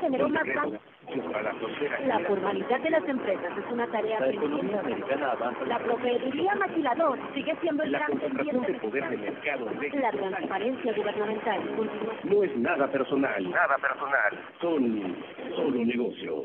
generó más la formalidad de las empresas es una tarea la economía La proveeduría maquilador sigue siendo el gran pendiente. De poder de mercado la transparencia gubernamental No es nada personal. Nada personal. Son solo negocios.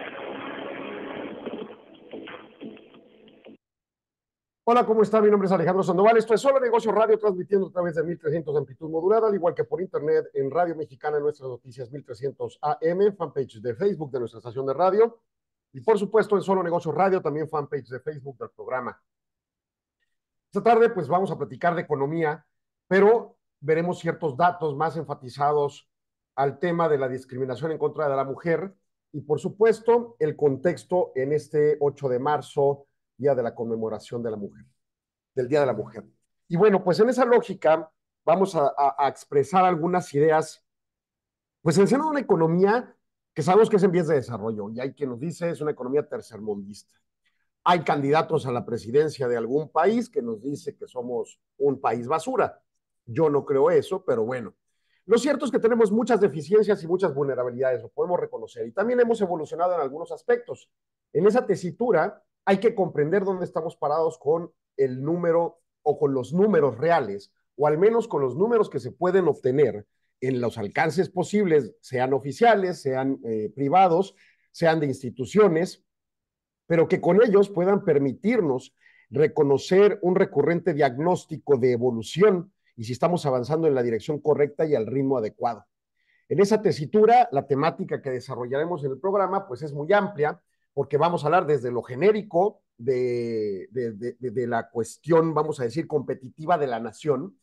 Hola, ¿cómo está? Mi nombre es Alejandro Sandoval. Esto es Solo Negocio Radio, transmitiendo a través de 1300 amplitud modulada, al igual que por internet en Radio Mexicana, nuestras noticias 1300 AM, fanpage de Facebook de nuestra estación de radio. Y por supuesto, en Solo Negocios Radio, también fanpage de Facebook del programa. Esta tarde, pues vamos a platicar de economía, pero veremos ciertos datos más enfatizados al tema de la discriminación en contra de la mujer y, por supuesto, el contexto en este 8 de marzo día de la conmemoración de la mujer, del Día de la Mujer. Y bueno, pues en esa lógica vamos a, expresar algunas ideas, pues seno de una economía que sabemos que es en vías de desarrollo, y hay quien nos dice es una economía tercermundista. Hay candidatos a la presidencia de algún país que nos dice que somos un país basura. Yo no creo eso, pero bueno. Lo cierto es que tenemos muchas deficiencias y muchas vulnerabilidades, lo podemos reconocer, y también hemos evolucionado en algunos aspectos. En esa tesitura, hay que comprender dónde estamos parados con el número o con los números reales, o al menos con los números que se pueden obtener en los alcances posibles, sean oficiales, sean eh, privados, sean de instituciones, pero que con ellos puedan permitirnos reconocer un recurrente diagnóstico de evolución y si estamos avanzando en la dirección correcta y al ritmo adecuado. En esa tesitura, la temática que desarrollaremos en el programa pues es muy amplia porque vamos a hablar desde lo genérico de, la cuestión, vamos a decir, competitiva de la nación,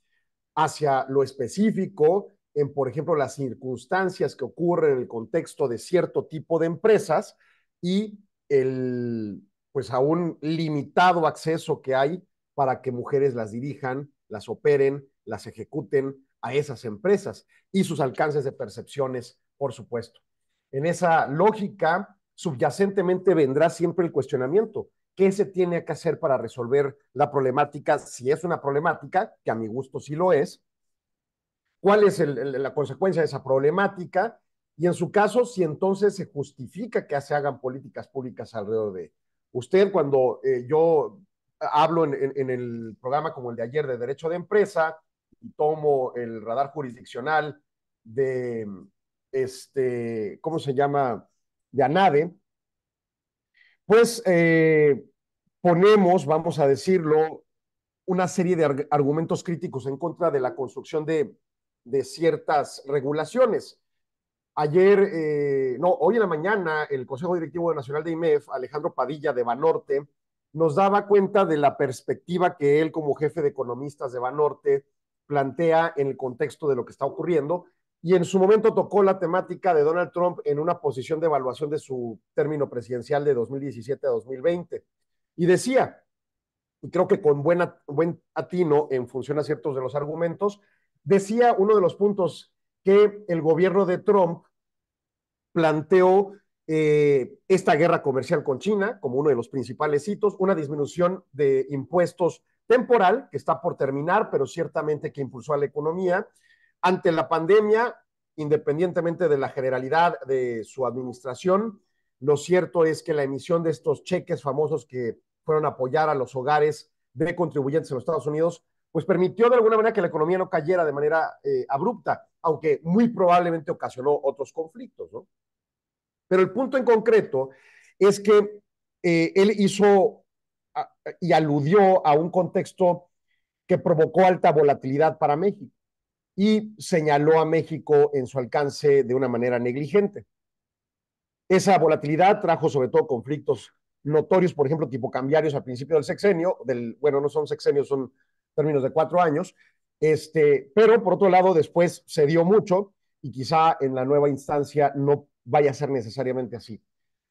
hacia lo específico en, por ejemplo, las circunstancias que ocurren en el contexto de cierto tipo de empresas y el, pues, aún limitado acceso que hay para que mujeres las dirijan, las operen, las ejecuten a esas empresas y sus alcances de percepciones, por supuesto. En esa lógica, subyacentemente vendrá siempre el cuestionamiento. ¿Qué se tiene que hacer para resolver la problemática? Si es una problemática, que a mi gusto sí lo es, ¿cuál es la consecuencia de esa problemática? Y en su caso, si entonces se justifica que se hagan políticas públicas alrededor de usted, cuando eh, yo hablo en, el programa como el de ayer de Derecho de Empresa y tomo el radar jurisdiccional de, este, ¿cómo se llama? de ANADE, pues eh, ponemos, vamos a decirlo, una serie de argumentos críticos en contra de la construcción de, ciertas regulaciones. Ayer, eh, no, hoy en la mañana, el Consejo Directivo Nacional de IMEF, Alejandro Padilla de Banorte, nos daba cuenta de la perspectiva que él como jefe de economistas de Banorte plantea en el contexto de lo que está ocurriendo y en su momento tocó la temática de Donald Trump en una posición de evaluación de su término presidencial de 2017 a 2020. Y decía, y creo que con buena, buen atino en función a ciertos de los argumentos, decía uno de los puntos que el gobierno de Trump planteó eh, esta guerra comercial con China como uno de los principales hitos, una disminución de impuestos temporal que está por terminar, pero ciertamente que impulsó a la economía, ante la pandemia, independientemente de la generalidad de su administración, lo cierto es que la emisión de estos cheques famosos que fueron a apoyar a los hogares de contribuyentes en los Estados Unidos, pues permitió de alguna manera que la economía no cayera de manera eh, abrupta, aunque muy probablemente ocasionó otros conflictos, ¿no? Pero el punto en concreto es que eh, él hizo y aludió a un contexto que provocó alta volatilidad para México y señaló a México en su alcance de una manera negligente. Esa volatilidad trajo sobre todo conflictos notorios, por ejemplo, tipo cambiarios al principio del sexenio, del, bueno, no son sexenios, son términos de cuatro años, este, pero por otro lado, después se dio mucho y quizá en la nueva instancia no vaya a ser necesariamente así.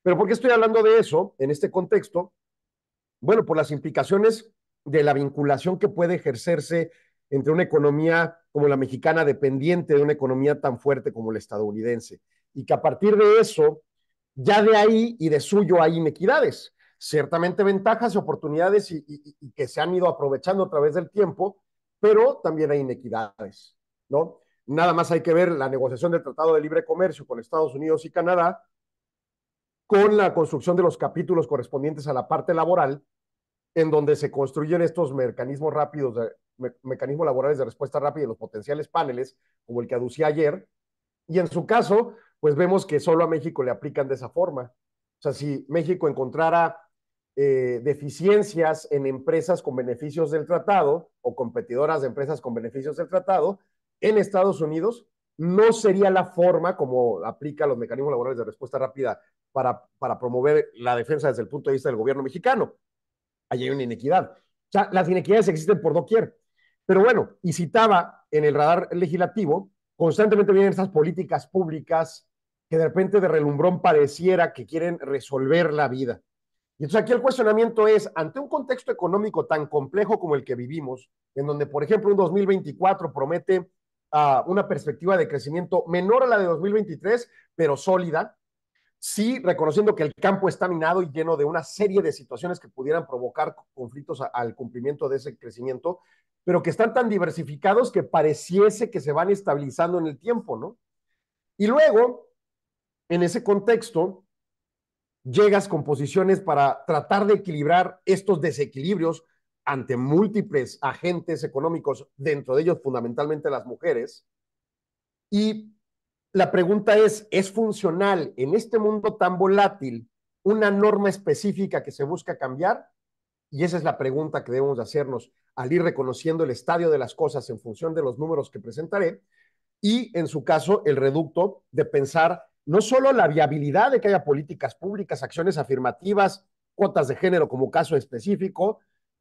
Pero ¿por qué estoy hablando de eso en este contexto? Bueno, por las implicaciones de la vinculación que puede ejercerse entre una economía como la mexicana dependiente de una economía tan fuerte como la estadounidense. Y que a partir de eso, ya de ahí y de suyo hay inequidades, ciertamente ventajas y oportunidades y, que se han ido aprovechando a través del tiempo, pero también hay inequidades, ¿no? Nada más hay que ver la negociación del Tratado de Libre Comercio con Estados Unidos y Canadá, con la construcción de los capítulos correspondientes a la parte laboral, en donde se construyen estos mecanismos rápidos de, mecanismos laborales de respuesta rápida y los potenciales paneles, como el que aducía ayer. Y en su caso, pues vemos que solo a México le aplican de esa forma. O sea, si México encontrara eh, deficiencias en empresas con beneficios del tratado o competidoras de empresas con beneficios del tratado, en Estados Unidos no sería la forma como aplica los mecanismos laborales de respuesta rápida para, para, promover la defensa desde el punto de vista del gobierno mexicano. Allí hay una inequidad. O sea, las inequidades existen por doquier. Pero bueno, y citaba en el radar legislativo, constantemente vienen estas políticas públicas que de repente de relumbrón pareciera que quieren resolver la vida. Y entonces aquí el cuestionamiento es, ante un contexto económico tan complejo como el que vivimos, en donde, por ejemplo, un 2024 promete ah, una perspectiva de crecimiento menor a la de 2023, pero sólida, sí reconociendo que el campo está minado y lleno de una serie de situaciones que pudieran provocar conflictos al cumplimiento de ese crecimiento, pero que están tan diversificados que pareciese que se van estabilizando en el tiempo, ¿no? Y luego, en ese contexto, llegas con posiciones para tratar de equilibrar estos desequilibrios ante múltiples agentes económicos, dentro de ellos fundamentalmente las mujeres. Y la pregunta es, ¿es funcional en este mundo tan volátil una norma específica que se busca cambiar? Y esa es la pregunta que debemos hacernos al ir reconociendo el estadio de las cosas en función de los números que presentaré y, en su caso, el reducto de pensar no solo la viabilidad de que haya políticas públicas, acciones afirmativas, cuotas de género como caso específico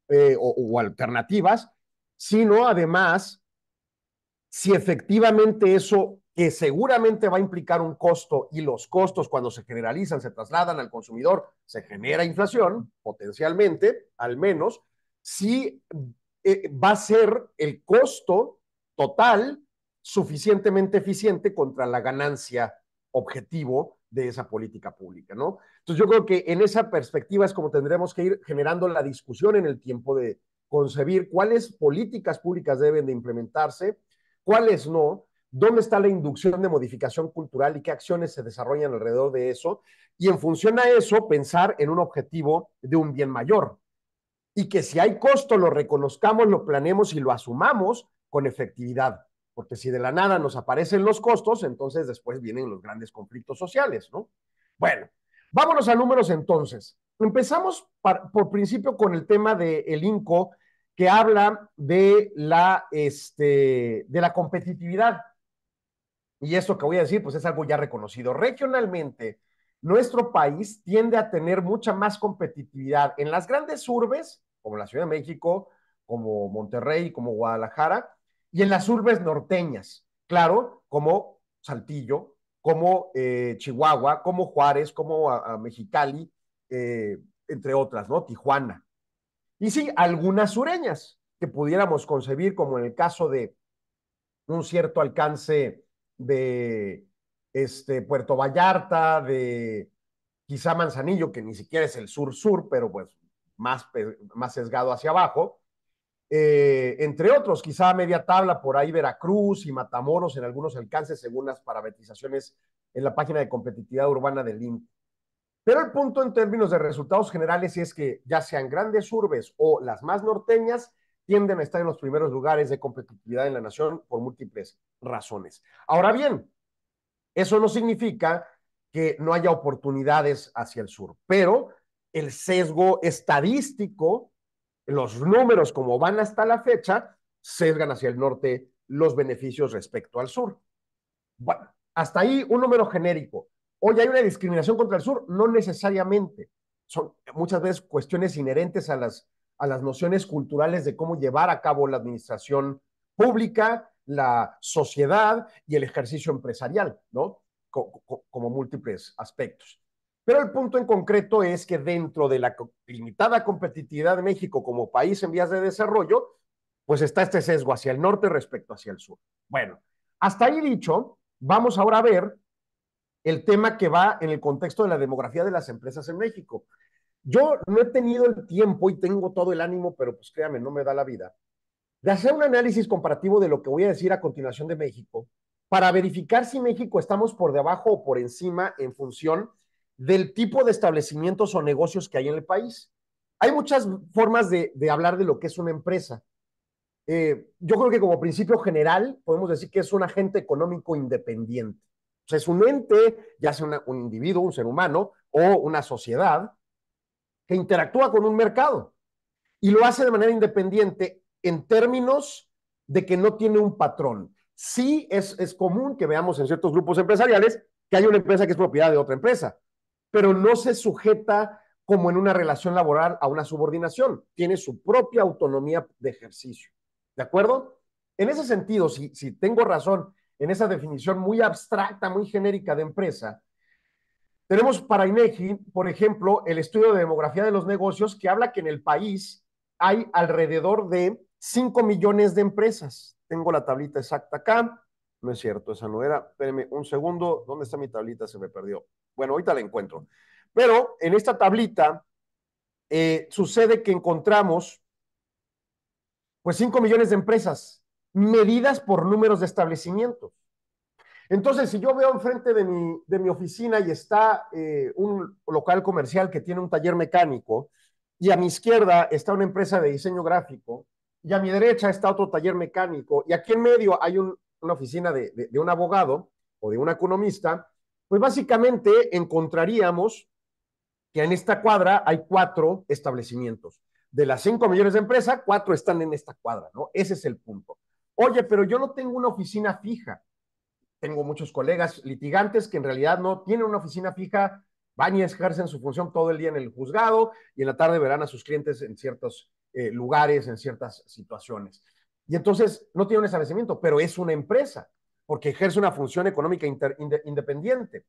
eh, o alternativas, sino además si efectivamente eso que seguramente va a implicar un costo y los costos cuando se generalizan, se trasladan al consumidor, se genera inflación, potencialmente, al menos, si eh, va a ser el costo total suficientemente eficiente contra la ganancia objetivo de esa política pública, ¿no? Entonces yo creo que en esa perspectiva es como tendremos que ir generando la discusión en el tiempo de concebir cuáles políticas públicas deben de implementarse, cuáles no, dónde está la inducción de modificación cultural y qué acciones se desarrollan alrededor de eso, y en función a eso pensar en un objetivo de un bien mayor. Y que si hay costo, lo reconozcamos, lo planeemos y lo asumamos con efectividad. Porque si de la nada nos aparecen los costos, entonces después vienen los grandes conflictos sociales, ¿no? Bueno, vámonos a números entonces. Empezamos por principio con el tema del de INCO, que habla de la, este, de la competitividad y esto que voy a decir, pues es algo ya reconocido regionalmente, nuestro país tiende a tener mucha más competitividad en las grandes urbes, como la Ciudad de México, como Monterrey, como Guadalajara, y en las urbes norteñas, claro, como Saltillo, como eh, Chihuahua, como Juárez, como Mexicali, eh, entre otras, ¿no? Tijuana. Y sí, algunas sureñas que pudiéramos concebir, como en el caso de un cierto alcance de este, Puerto Vallarta, de quizá Manzanillo, que ni siquiera es el sur-sur, pero pues más, más sesgado hacia abajo, eh, entre otros, quizá media tabla por ahí Veracruz y Matamoros en algunos alcances según las parametrizaciones en la página de competitividad urbana del INE. Pero el punto en términos de resultados generales es que ya sean grandes urbes o las más norteñas, tienden a estar en los primeros lugares de competitividad en la nación por múltiples razones. Ahora bien, eso no significa que no haya oportunidades hacia el sur, pero el sesgo estadístico, los números como van hasta la fecha, sesgan hacia el norte los beneficios respecto al sur. Bueno, hasta ahí un número genérico. Hoy hay una discriminación contra el sur, no necesariamente. Son muchas veces cuestiones inherentes a las a las nociones culturales de cómo llevar a cabo la administración pública, la sociedad y el ejercicio empresarial, ¿no? Como múltiples aspectos. Pero el punto en concreto es que dentro de la limitada competitividad de México como país en vías de desarrollo, pues está este sesgo hacia el norte respecto hacia el sur. Bueno, hasta ahí dicho, vamos ahora a ver el tema que va en el contexto de la demografía de las empresas en México. Yo no he tenido el tiempo y tengo todo el ánimo, pero pues créame, no me da la vida, de hacer un análisis comparativo de lo que voy a decir a continuación de México para verificar si México estamos por debajo o por encima en función del tipo de establecimientos o negocios que hay en el país. Hay muchas formas de, hablar de lo que es una empresa. Eh, yo creo que como principio general podemos decir que es un agente económico independiente. O sea, es un ente, ya sea un individuo, un ser humano o una sociedad, que interactúa con un mercado y lo hace de manera independiente en términos de que no tiene un patrón. Sí es, común que veamos en ciertos grupos empresariales que hay una empresa que es propiedad de otra empresa, pero no se sujeta como en una relación laboral a una subordinación. Tiene su propia autonomía de ejercicio. ¿De acuerdo? En ese sentido, si, si tengo razón en esa definición muy abstracta, muy genérica de empresa, tenemos para INEGI, por ejemplo, el estudio de demografía de los negocios que habla que en el país hay alrededor de 5 millones de empresas. Tengo la tablita exacta acá. No es cierto, esa no era. Espérenme un segundo. ¿Dónde está mi tablita? Se me perdió. Bueno, ahorita la encuentro. Pero en esta tablita eh, sucede que encontramos pues 5 millones de empresas medidas por números de establecimientos. Entonces, si yo veo enfrente de mi, de mi oficina y está eh, un local comercial que tiene un taller mecánico, y a mi izquierda está una empresa de diseño gráfico, y a mi derecha está otro taller mecánico, y aquí en medio hay una oficina de, de un abogado o de un economista, pues básicamente encontraríamos que en esta cuadra hay cuatro establecimientos. De las cinco millones de empresas, cuatro están en esta cuadra, ¿no? Ese es el punto. Oye, pero yo no tengo una oficina fija tengo muchos colegas litigantes que en realidad no tienen una oficina fija, van y ejercen su función todo el día en el juzgado y en la tarde verán a sus clientes en ciertos eh, lugares, en ciertas situaciones. Y entonces no tiene un establecimiento, pero es una empresa, porque ejerce una función económica independiente.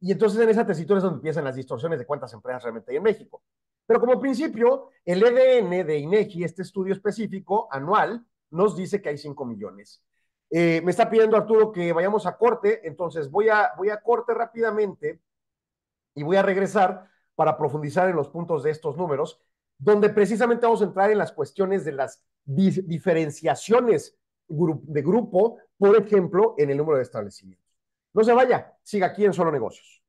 Y entonces en esa tesitura es donde empiezan las distorsiones de cuántas empresas realmente hay en México. Pero como principio, el EDN de INEGI, este estudio específico anual, nos dice que hay 5 millones. Eh, me está pidiendo Arturo que vayamos a corte, entonces voy a, voy a corte rápidamente y voy a regresar para profundizar en los puntos de estos números, donde precisamente vamos a entrar en las cuestiones de las diferenciaciones de grupo, por ejemplo, en el número de establecimientos. No se vaya, siga aquí en Solo Negocios.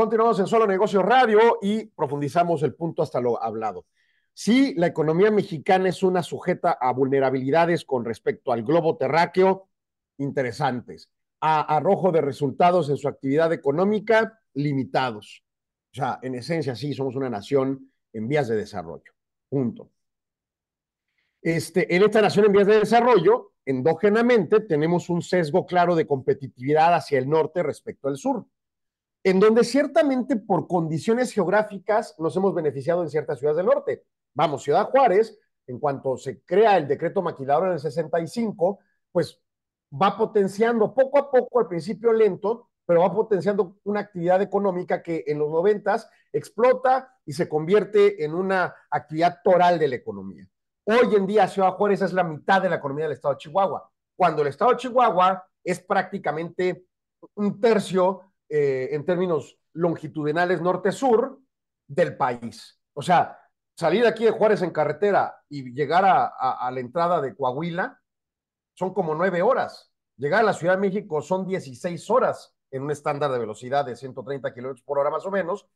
Continuamos en Solo Negocio Radio y profundizamos el punto hasta lo hablado. Sí, la economía mexicana es una sujeta a vulnerabilidades con respecto al globo terráqueo interesantes, a arrojo de resultados en su actividad económica limitados. O sea, en esencia sí, somos una nación en vías de desarrollo. Punto. Este, en esta nación en vías de desarrollo, endógenamente tenemos un sesgo claro de competitividad hacia el norte respecto al sur en donde ciertamente por condiciones geográficas nos hemos beneficiado en ciertas ciudades del norte. Vamos, Ciudad Juárez, en cuanto se crea el decreto maquilador en el 65, pues va potenciando poco a poco, al principio lento, pero va potenciando una actividad económica que en los noventas explota y se convierte en una actividad toral de la economía. Hoy en día Ciudad Juárez es la mitad de la economía del estado de Chihuahua, cuando el estado de Chihuahua es prácticamente un tercio eh, en términos longitudinales norte-sur del país. O sea, salir aquí de Juárez en carretera y llegar a, la entrada de Coahuila son como nueve horas. Llegar a la Ciudad de México son 16 horas en un estándar de velocidad de 130 kilómetros por hora más o menos,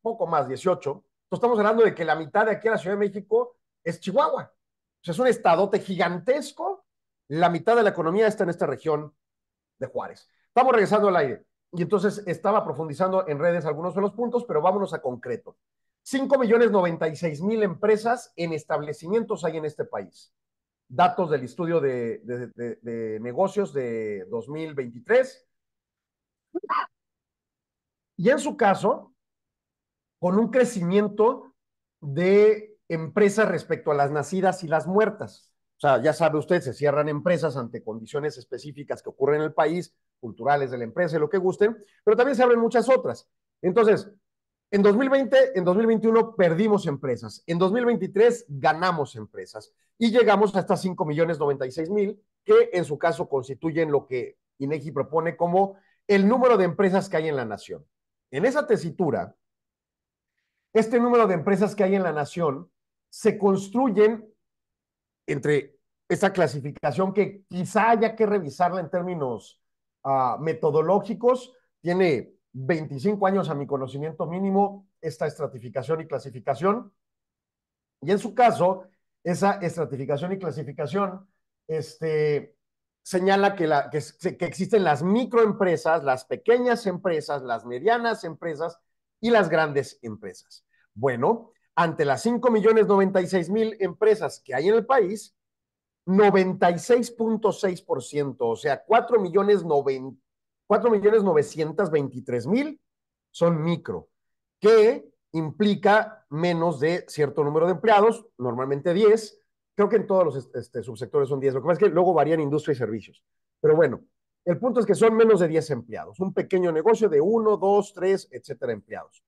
poco más, 18. Entonces estamos hablando de que la mitad de aquí a la Ciudad de México es Chihuahua. O sea, es un estadote gigantesco. La mitad de la economía está en esta región de Juárez. Estamos regresando al aire. Y entonces estaba profundizando en redes algunos de los puntos, pero vámonos a concreto. 5 millones 96 mil empresas en establecimientos hay en este país. Datos del estudio de, de negocios de 2023. Y en su caso, con un crecimiento de empresas respecto a las nacidas y las muertas. O sea, ya sabe usted, se cierran empresas ante condiciones específicas que ocurren en el país, culturales de la empresa y lo que gusten, pero también se abren muchas otras. Entonces, en 2020, en 2021 perdimos empresas, en 2023 ganamos empresas y llegamos hasta 5 millones 96 mil, que en su caso constituyen lo que INEGI propone como el número de empresas que hay en la nación. En esa tesitura, este número de empresas que hay en la nación se construyen entre esta clasificación que quizá haya que revisarla en términos Ah, metodológicos, tiene 25 años a mi conocimiento mínimo esta estratificación y clasificación. Y en su caso, esa estratificación y clasificación este, señala que, la, que, que existen las microempresas, las pequeñas empresas, las medianas empresas y las grandes empresas. Bueno, ante las 5 millones 96 mil empresas que hay en el país, 96.6%, o sea, 4 millones, son micro, que implica menos de cierto número de empleados, normalmente 10, creo que en todos los este, subsectores son 10, lo que pasa es que luego varían industria y servicios, pero bueno, el punto es que son menos de 10 empleados, un pequeño negocio de 1, 2, 3, etcétera empleados.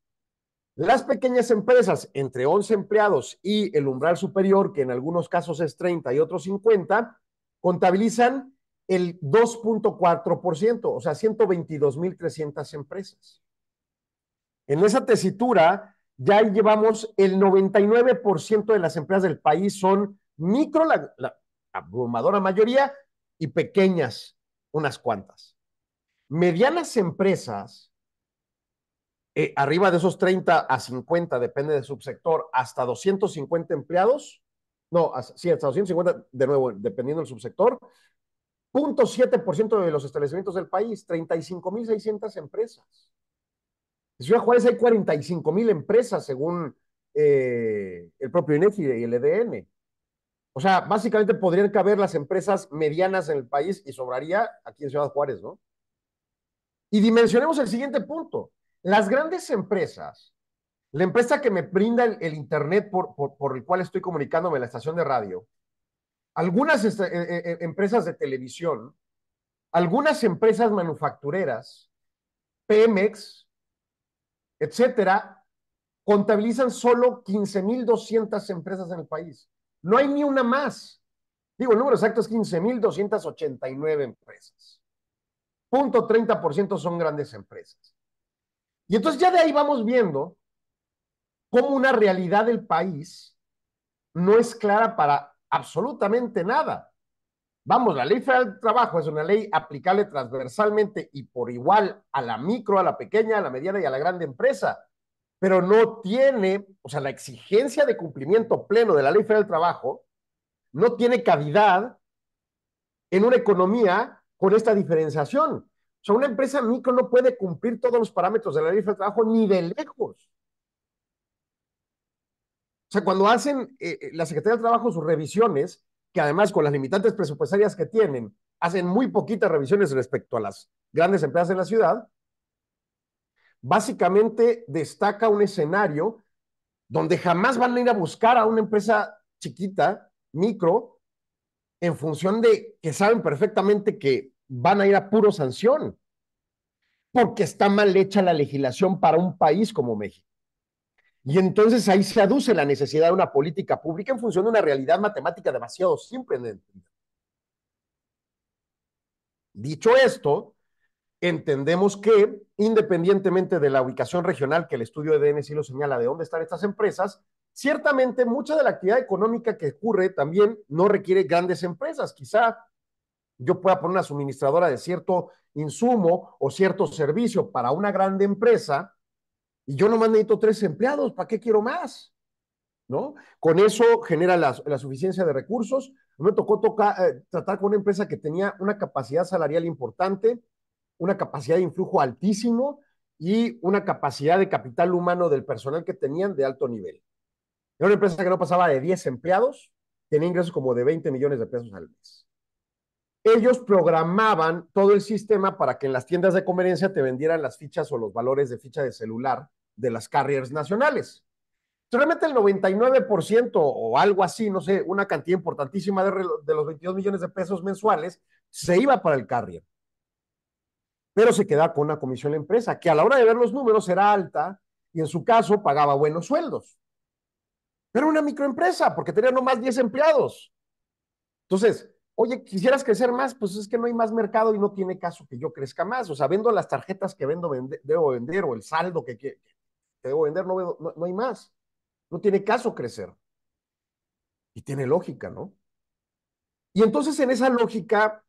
Las pequeñas empresas entre 11 empleados y el umbral superior, que en algunos casos es 30 y otros 50, contabilizan el 2.4%, o sea, 122.300 empresas. En esa tesitura, ya llevamos el 99% de las empresas del país son micro, la, la, abrumadora mayoría, y pequeñas, unas cuantas. Medianas empresas eh, arriba de esos 30 a 50, depende del subsector, hasta 250 empleados, no, sí, hasta 250, de nuevo, dependiendo del subsector, 0.7% de los establecimientos del país, 35.600 empresas. En Ciudad Juárez hay 45.000 empresas según eh, el propio INEFI y el EDN. O sea, básicamente podrían caber las empresas medianas en el país y sobraría aquí en Ciudad Juárez, ¿no? Y dimensionemos el siguiente punto. Las grandes empresas, la empresa que me brinda el, Internet por, el cual estoy comunicándome, la estación de radio, algunas eh, eh, eh, empresas de televisión, algunas empresas manufactureras, Pemex, etcétera, contabilizan solo 15.200 empresas en el país. No hay ni una más. Digo, el número exacto es 15.289 empresas. Punto 30% son grandes empresas. Y entonces ya de ahí vamos viendo cómo una realidad del país no es clara para absolutamente nada. Vamos, la ley federal del trabajo es una ley aplicable transversalmente y por igual a la micro, a la pequeña, a la mediana y a la grande empresa, pero no tiene, o sea, la exigencia de cumplimiento pleno de la ley federal del trabajo no tiene cavidad en una economía con esta diferenciación. O sea, una empresa micro no puede cumplir todos los parámetros de la ley de trabajo ni de lejos. O sea, cuando hacen eh, eh, la Secretaría de Trabajo sus revisiones, que además con las limitantes presupuestarias que tienen, hacen muy poquitas revisiones respecto a las grandes empresas de la ciudad, básicamente destaca un escenario donde jamás van a ir a buscar a una empresa chiquita, micro, en función de que saben perfectamente que van a ir a puro sanción, porque está mal hecha la legislación para un país como México. Y entonces ahí se aduce la necesidad de una política pública en función de una realidad matemática demasiado simple Dicho esto, entendemos que independientemente de la ubicación regional que el estudio de DNC lo señala de dónde están estas empresas, ciertamente mucha de la actividad económica que ocurre también no requiere grandes empresas. Quizá yo pueda poner una suministradora de cierto insumo o cierto servicio para una grande empresa y yo nomás necesito tres empleados, ¿para qué quiero más? ¿No? Con eso genera la, suficiencia de recursos. Me tocó eh, tratar con una empresa que tenía una capacidad salarial importante, una capacidad de influjo altísimo y una capacidad de capital humano del personal que tenían de alto nivel. Era una empresa que no pasaba de 10 empleados, tenía ingresos como de 20 millones de pesos al mes ellos programaban todo el sistema para que en las tiendas de conveniencia te vendieran las fichas o los valores de ficha de celular de las carriers nacionales. Solamente el 99% o algo así, no sé, una cantidad importantísima de, los 22 millones de pesos mensuales se iba para el carrier. Pero se quedaba con una comisión de empresa, que a la hora de ver los números era alta y en su caso pagaba buenos sueldos. Pero una microempresa, porque tenía nomás 10 empleados. Entonces, Oye, quisieras crecer más, pues es que no hay más mercado y no tiene caso que yo crezca más. O sea, vendo las tarjetas que vendo, debo vender o el saldo que, que, debo vender, no, no, hay más. No tiene caso crecer. Y tiene lógica, ¿no? Y entonces en esa lógica,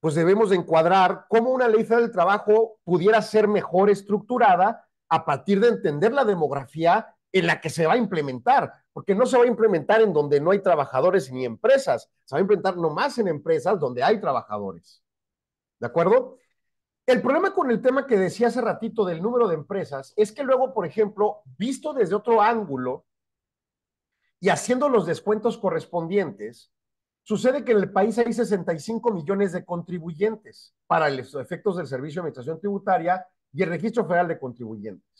pues debemos encuadrar cómo una ley del trabajo pudiera ser mejor estructurada a partir de entender la demografía en la que se va a implementar, porque no se va a implementar en donde no hay trabajadores ni empresas, se va a implementar nomás en empresas donde hay trabajadores. ¿De acuerdo? El problema con el tema que decía hace ratito del número de empresas es que luego, por ejemplo, visto desde otro ángulo y haciendo los descuentos correspondientes, sucede que en el país hay 65 millones de contribuyentes para los efectos del Servicio de Administración Tributaria y el Registro Federal de Contribuyentes.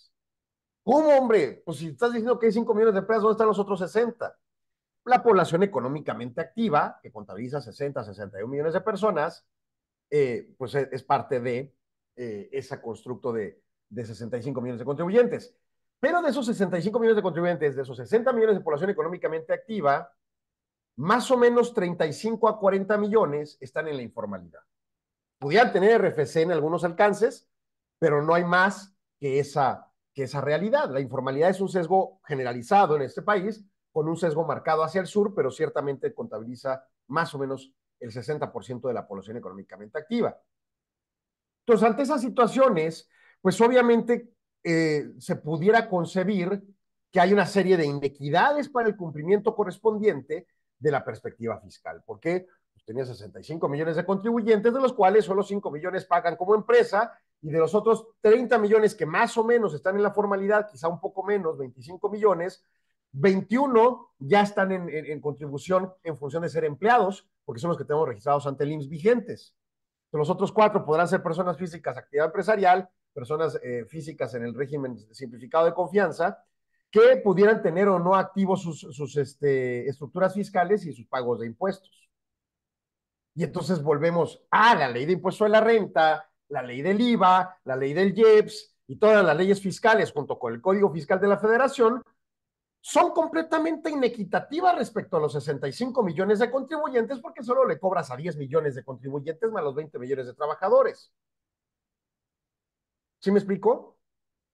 ¿Cómo, hombre? Pues si estás diciendo que hay 5 millones de empresas, ¿dónde están los otros 60? La población económicamente activa, que contabiliza 60, 61 millones de personas, eh, pues e, es, parte de eh, ese constructo de, de 65 millones de contribuyentes. Pero de esos 65 millones de contribuyentes, de esos 60 millones de población económicamente activa, más o menos 35 a 40 millones están en la informalidad. Pudieran tener RFC en algunos alcances, pero no hay más que esa que esa realidad. La informalidad es un sesgo generalizado en este país, con un sesgo marcado hacia el sur, pero ciertamente contabiliza más o menos el 60% de la población económicamente activa. Entonces, ante esas situaciones, pues obviamente eh, se pudiera concebir que hay una serie de inequidades para el cumplimiento correspondiente de la perspectiva fiscal. porque pues, tenía 65 millones de contribuyentes, de los cuales solo 5 millones pagan como empresa y de los otros 30 millones que más o menos están en la formalidad, quizá un poco menos, 25 millones, 21 ya están en, contribución en función de ser empleados, porque son los que tenemos registrados ante el IMSS vigentes. los otros cuatro podrán ser personas físicas, actividad empresarial, personas eh, físicas en el régimen simplificado de confianza, que pudieran tener o no activos sus, este, estructuras fiscales y sus pagos de impuestos. Y entonces volvemos a la ley de impuesto de la renta, la ley del IVA, la ley del IEPS y todas las leyes fiscales junto con el Código Fiscal de la Federación, son completamente inequitativas respecto a los 65 millones de contribuyentes porque solo le cobras a 10 millones de contribuyentes más los 20 millones de trabajadores. ¿Sí me explico?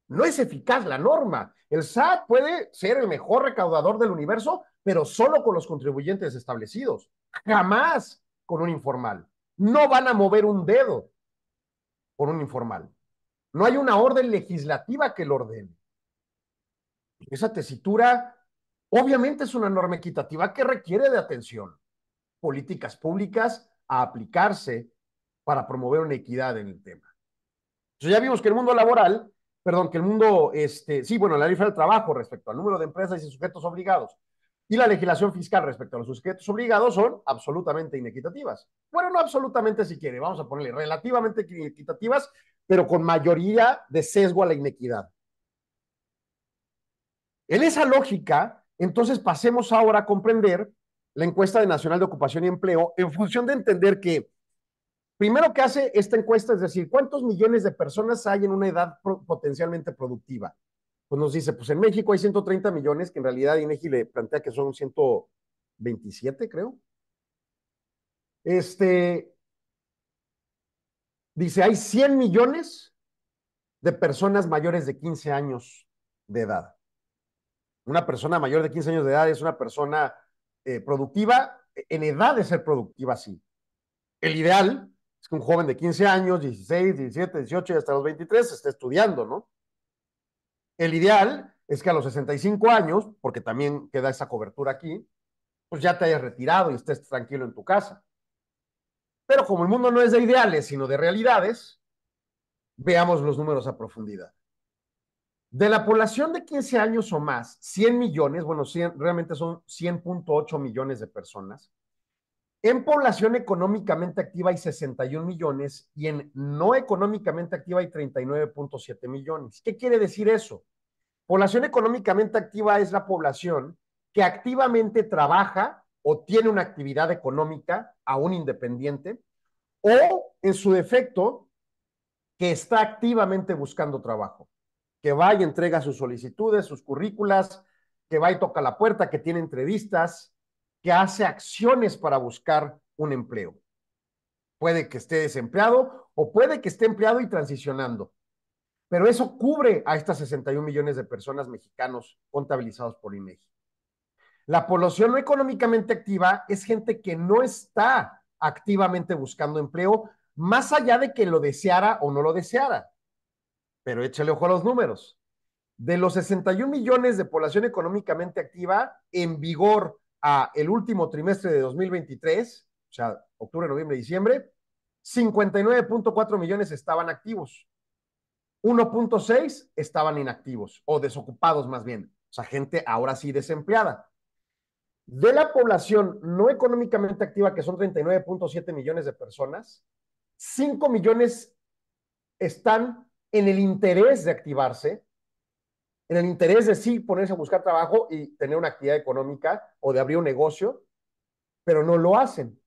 No es eficaz la norma. El SAT puede ser el mejor recaudador del universo, pero solo con los contribuyentes establecidos. Jamás con un informal. No van a mover un dedo por un informal. No hay una orden legislativa que lo ordene. Esa tesitura obviamente es una norma equitativa que requiere de atención. Políticas públicas a aplicarse para promover una equidad en el tema. ya vimos que el mundo laboral, perdón, que el mundo, este, sí, bueno, la ley del trabajo respecto al número de empresas y sujetos obligados y la legislación fiscal respecto a los sujetos obligados son absolutamente inequitativas. Bueno, no absolutamente si quiere, vamos a ponerle relativamente inequitativas, pero con mayoría de sesgo a la inequidad. En esa lógica, entonces pasemos ahora a comprender la encuesta de Nacional de Ocupación y Empleo en función de entender que primero que hace esta encuesta es decir, ¿cuántos millones de personas hay en una edad potencialmente productiva? pues nos dice, pues en México hay 130 millones, que en realidad INEGI le plantea que son 127, creo. Este, dice, hay 100 millones de personas mayores de 15 años de edad. Una persona mayor de 15 años de edad es una persona eh, productiva, e, en edad de ser productiva, sí. El ideal es que un joven de 15 años, 16, 17, 18 y hasta los 23 esté estudiando, ¿no? El ideal es que a los 65 años, porque también queda esa cobertura aquí, pues ya te hayas retirado y estés tranquilo en tu casa. Pero como el mundo no es de ideales, sino de realidades, veamos los números a profundidad. De la población de 15 años o más, 100 millones, bueno, realmente son 100.8 millones de personas, en población económicamente activa hay 61 millones y en no económicamente activa hay 39.7 millones. ¿Qué quiere decir eso? Población económicamente activa es la población que activamente trabaja o tiene una actividad económica aún independiente o en su defecto que está activamente buscando trabajo, que va y entrega sus solicitudes, sus currículas, que va y toca la puerta, que tiene entrevistas, que hace acciones para buscar un empleo. Puede que esté desempleado o puede que esté empleado y transicionando. Pero eso cubre a estas 61 millones de personas mexicanos contabilizados por INEGI. La población no económicamente activa es gente que no está activamente buscando empleo, más allá de que lo deseara o no lo deseara. Pero échale ojo a los números. De los 61 millones de población económicamente activa, en vigor a el último trimestre de 2023, o sea, octubre, noviembre, diciembre, 59.4 millones estaban activos. 1.6 estaban inactivos o desocupados más bien, o sea, gente ahora sí desempleada. De la población no económicamente activa, que son 39.7 millones de personas, 5 millones están en el interés de activarse en el interés de sí ponerse a buscar trabajo y tener una actividad económica o de abrir un negocio, pero no lo hacen.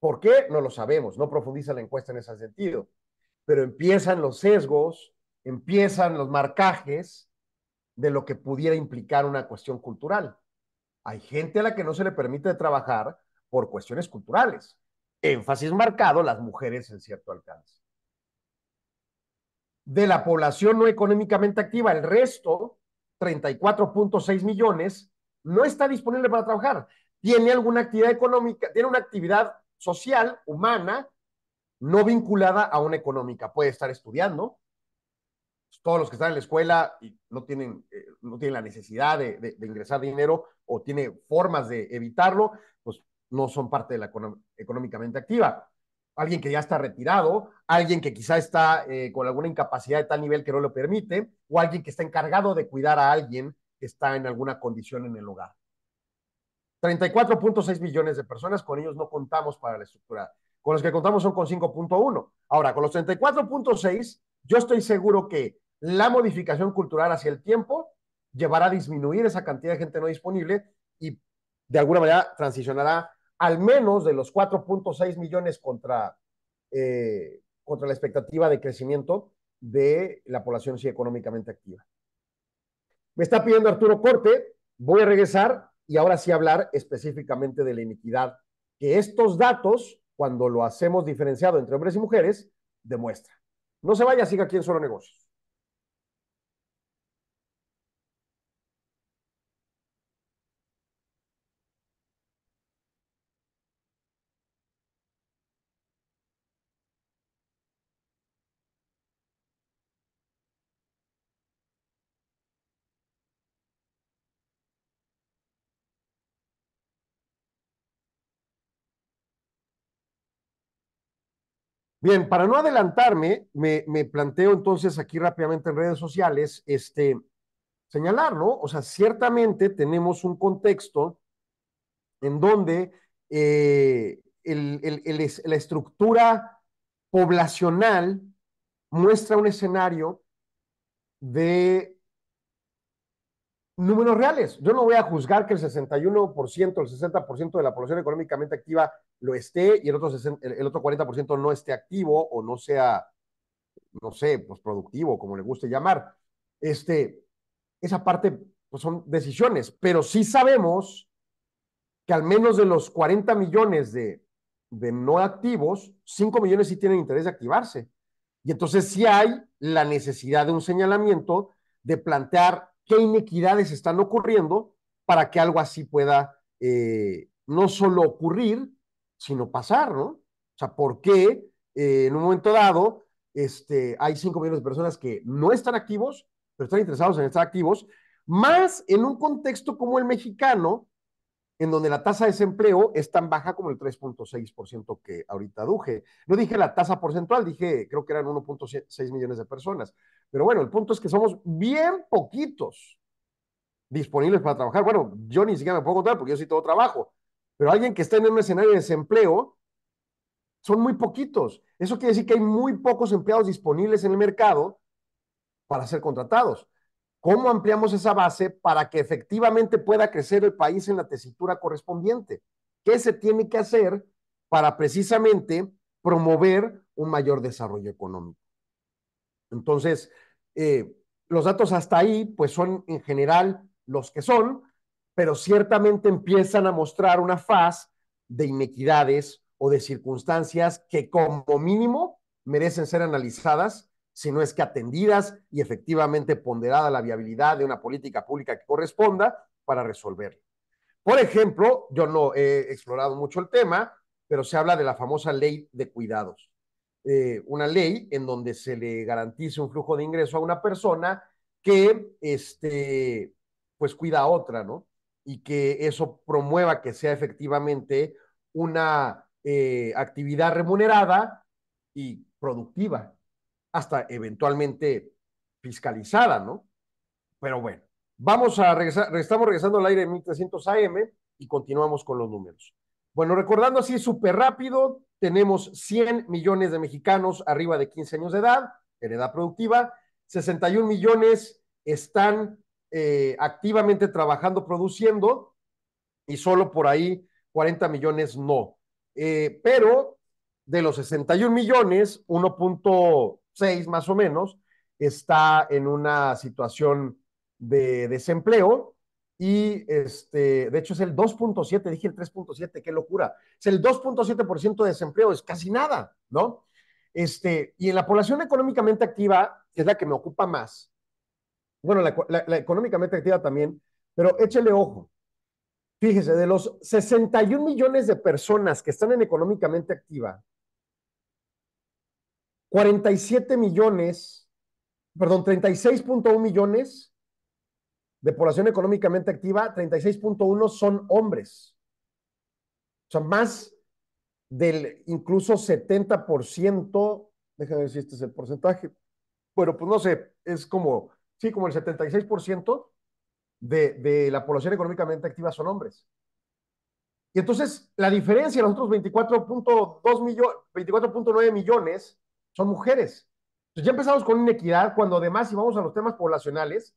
¿Por qué? No lo sabemos, no profundiza la encuesta en ese sentido. Pero empiezan los sesgos, empiezan los marcajes de lo que pudiera implicar una cuestión cultural. Hay gente a la que no se le permite trabajar por cuestiones culturales. Énfasis marcado, las mujeres en cierto alcance. De la población no económicamente activa, el resto 34.6 millones, no está disponible para trabajar. Tiene alguna actividad económica, tiene una actividad social, humana, no vinculada a una económica. Puede estar estudiando. Todos los que están en la escuela y no tienen, eh, no tienen la necesidad de, de, ingresar dinero o tiene formas de evitarlo, pues no son parte de la económicamente activa alguien que ya está retirado, alguien que quizá está eh, con alguna incapacidad de tal nivel que no lo permite, o alguien que está encargado de cuidar a alguien que está en alguna condición en el hogar. 34.6 millones de personas, con ellos no contamos para la estructura. Con los que contamos son con 5.1. Ahora, con los 34.6, yo estoy seguro que la modificación cultural hacia el tiempo llevará a disminuir esa cantidad de gente no disponible y de alguna manera transicionará al menos de los 4.6 millones contra, eh, contra la expectativa de crecimiento de la población sí económicamente activa. Me está pidiendo Arturo Corte, voy a regresar y ahora sí hablar específicamente de la iniquidad, que estos datos, cuando lo hacemos diferenciado entre hombres y mujeres, demuestra. No se vaya, siga aquí en Solo Negocios. Bien, para no adelantarme, me, planteo entonces aquí rápidamente en redes sociales, este, señalarlo, o sea, ciertamente tenemos un contexto en donde eh, la estructura poblacional muestra un escenario de números reales. Yo no voy a juzgar que el 61%, el 60% de la población económicamente activa lo esté y el otro, el otro 40% no esté activo o no sea, no sé, pues productivo, como le guste llamar. Este, esa parte pues son decisiones, pero sí sabemos que al menos de los 40 millones de, de no activos, 5 millones sí tienen interés de activarse. Y entonces sí hay la necesidad de un señalamiento de plantear qué inequidades están ocurriendo para que algo así pueda eh, no solo ocurrir, sino pasar, ¿no? O sea, ¿por qué eh, en un momento dado este, hay 5 millones de personas que no están activos, pero están interesados en estar activos, más en un contexto como el mexicano, en donde la tasa de desempleo es tan baja como el 3.6% que ahorita duje. No dije la tasa porcentual, dije, creo que eran 1.6 millones de personas. Pero bueno, el punto es que somos bien poquitos disponibles para trabajar. Bueno, yo ni siquiera me puedo contar porque yo sí tengo trabajo, pero alguien que está en un escenario de desempleo, son muy poquitos. Eso quiere decir que hay muy pocos empleados disponibles en el mercado para ser contratados. ¿Cómo ampliamos esa base para que efectivamente pueda crecer el país en la tesitura correspondiente? ¿Qué se tiene que hacer para precisamente promover un mayor desarrollo económico? Entonces, eh, los datos hasta ahí, pues son en general los que son, pero ciertamente empiezan a mostrar una faz de inequidades o de circunstancias que como mínimo merecen ser analizadas sino es que atendidas y efectivamente ponderada la viabilidad de una política pública que corresponda para resolverlo. Por ejemplo, yo no he explorado mucho el tema, pero se habla de la famosa ley de cuidados. Eh, una ley en donde se le garantice un flujo de ingreso a una persona que este, pues cuida a otra, ¿no? Y que eso promueva que sea efectivamente una eh, actividad remunerada y productiva hasta eventualmente fiscalizada, ¿no? Pero bueno, vamos a regresar, estamos regresando al aire en 1300 AM y continuamos con los números. Bueno, recordando así súper rápido, tenemos 100 millones de mexicanos arriba de 15 años de edad, en edad productiva, 61 millones están eh, activamente trabajando, produciendo, y solo por ahí 40 millones no. Eh, pero de los 61 millones, 1 más o menos, está en una situación de desempleo y este, de hecho es el 2.7, dije el 3.7, qué locura. Es el 2.7% de desempleo, es casi nada, ¿no? Este, y en la población económicamente activa, es la que me ocupa más, bueno, la, económicamente activa también, pero échele ojo. Fíjese, de los 61 millones de personas que están en económicamente activa, 47 millones, perdón, 36.1 millones de población económicamente activa, 36.1 son hombres. O sea, más del incluso 70%, déjame ver si este es el porcentaje, bueno, pues no sé, es como, sí, como el 76% de, de la población económicamente activa son hombres. Y entonces la diferencia, los otros 24.2 millones, 24.9 millones, son mujeres. Entonces ya empezamos con inequidad, cuando además, si vamos a los temas poblacionales,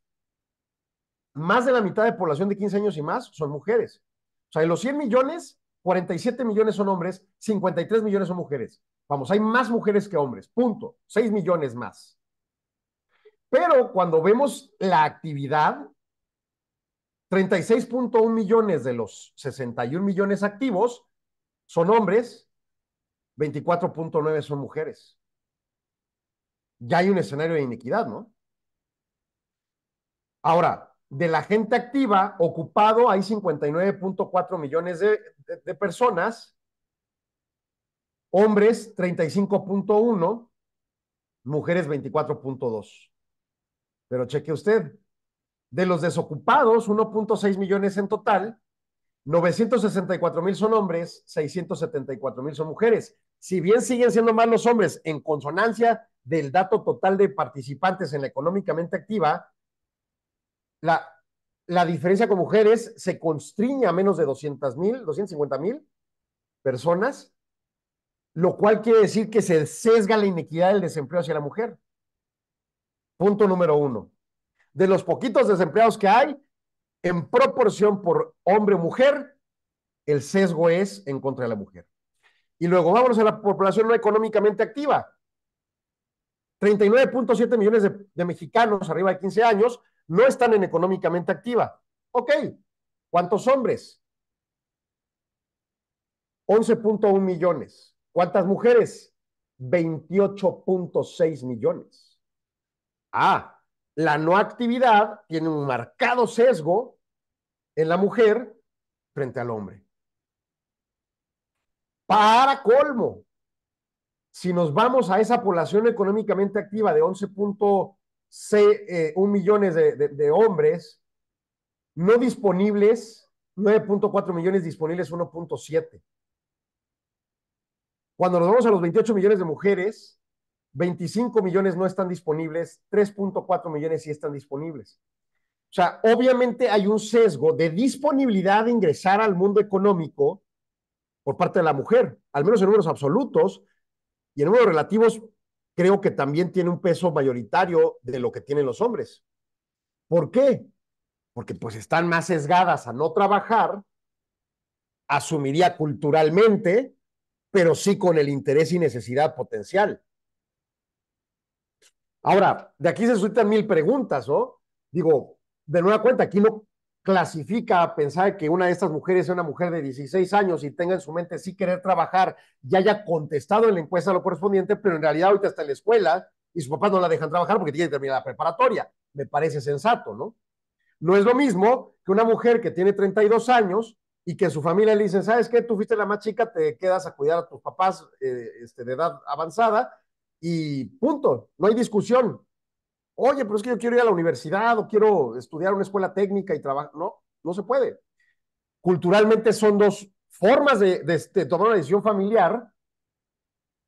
más de la mitad de población de 15 años y más son mujeres. O sea, de los 100 millones, 47 millones son hombres, 53 millones son mujeres. Vamos, hay más mujeres que hombres, punto. 6 millones más. Pero cuando vemos la actividad, 36.1 millones de los 61 millones activos son hombres, 24.9 son mujeres ya hay un escenario de inequidad, ¿no? Ahora, de la gente activa, ocupado, hay 59.4 millones de, de, personas, hombres 35.1, mujeres 24.2. Pero cheque usted, de los desocupados, 1.6 millones en total, 964 mil son hombres, 674 mil son mujeres. Si bien siguen siendo más los hombres en consonancia del dato total de participantes en la económicamente activa, la, la diferencia con mujeres se constriña a menos de 200 mil, 250 mil personas, lo cual quiere decir que se sesga la inequidad del desempleo hacia la mujer. Punto número uno. De los poquitos desempleados que hay, en proporción por hombre o mujer, el sesgo es en contra de la mujer. Y luego vámonos a la población no económicamente activa. 39.7 millones de, mexicanos arriba de 15 años no están en económicamente activa. Ok, ¿cuántos hombres? 11.1 millones. ¿Cuántas mujeres? 28.6 millones. Ah, la no actividad tiene un marcado sesgo en la mujer frente al hombre. Para colmo, si nos vamos a esa población económicamente activa de 11.1 millones de, de hombres, no disponibles, 9.4 millones disponibles, 1.7. Cuando nos vamos a los 28 millones de mujeres, 25 millones no están disponibles, 3.4 millones sí están disponibles. O sea, obviamente hay un sesgo de disponibilidad de ingresar al mundo económico por parte de la mujer, al menos en números absolutos, y en números relativos, creo que también tiene un peso mayoritario de lo que tienen los hombres. ¿Por qué? Porque pues están más sesgadas a no trabajar, asumiría culturalmente, pero sí con el interés y necesidad potencial. Ahora, de aquí se sueltan mil preguntas, ¿no? Digo, de nueva cuenta, aquí no, clasifica a pensar que una de estas mujeres sea una mujer de 16 años y tenga en su mente sí querer trabajar y haya contestado en la encuesta lo correspondiente, pero en realidad ahorita está en la escuela y sus papás no la dejan trabajar porque tiene que terminar la preparatoria. Me parece sensato, ¿no? No es lo mismo que una mujer que tiene 32 años y que su familia le dice, ¿sabes qué? Tú fuiste la más chica, te quedas a cuidar a tus papás eh, este, de edad avanzada y punto, no hay discusión oye, pero es que yo quiero ir a la universidad o quiero estudiar una escuela técnica y trabajar. No, no se puede. Culturalmente son dos formas de, este, tomar una decisión familiar,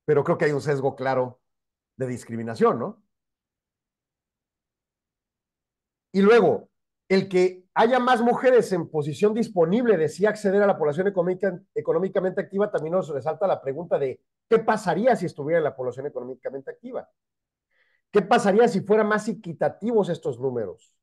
pero creo que hay un sesgo claro de discriminación, ¿no? Y luego, el que haya más mujeres en posición disponible de sí acceder a la población económicamente activa, también nos resalta la pregunta de qué pasaría si estuviera en la población económicamente activa. ¿Qué pasaría si fueran más equitativos estos números?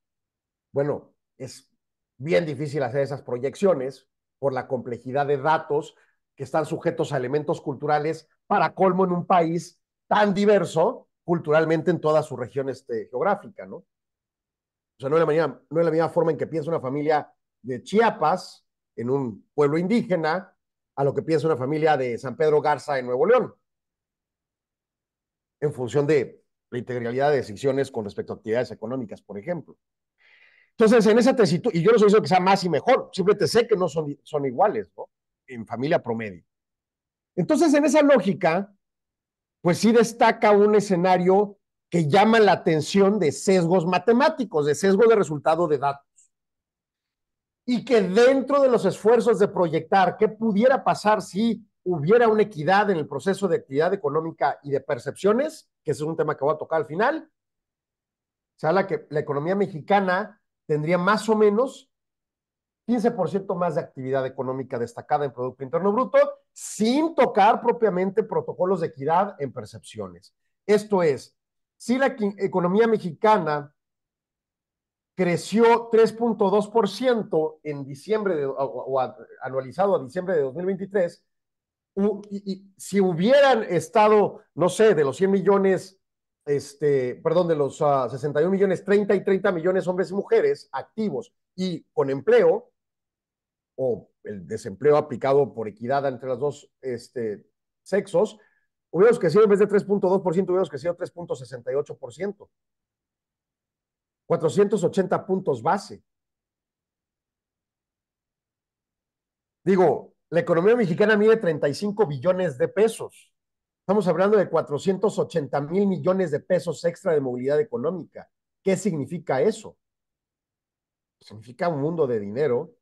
Bueno, es bien difícil hacer esas proyecciones por la complejidad de datos que están sujetos a elementos culturales para colmo en un país tan diverso culturalmente en toda su región este, geográfica, ¿no? O sea, no la no es la misma forma en que piensa una familia de Chiapas, en un pueblo indígena, a lo que piensa una familia de San Pedro Garza en Nuevo León, en función de la integralidad de decisiones con respecto a actividades económicas, por ejemplo. Entonces, en esa tesitura, y yo no soy eso que sea más y mejor, simplemente sé que no son, son iguales, ¿no? En familia promedio. Entonces, en esa lógica, pues sí destaca un escenario que llama la atención de sesgos matemáticos, de sesgo de resultado de datos. Y que dentro de los esfuerzos de proyectar qué pudiera pasar si hubiera una equidad en el proceso de actividad económica y de percepciones, que ese es un tema que voy a tocar al final. Se habla que la economía mexicana tendría más o menos 15% más de actividad económica destacada en Producto Interno Bruto, sin tocar propiamente protocolos de equidad en percepciones. Esto es, si la economía mexicana creció 3.2% en diciembre o, anualizado a diciembre de 2023, si hubieran estado, no sé, de los 100 millones, este, perdón, de los 61 ah, millones, 30 y 30 millones hombres y mujeres activos y con empleo, o el desempleo aplicado por equidad entre los dos este, sexos, hubiéramos crecido en vez de 3.2%, hubiéramos crecido 3.68%. 480 puntos base. Digo, la economía mexicana mide 35 billones de pesos. Estamos hablando de 480 mil millones de pesos extra de movilidad económica. ¿Qué significa eso? Significa un mundo de dinero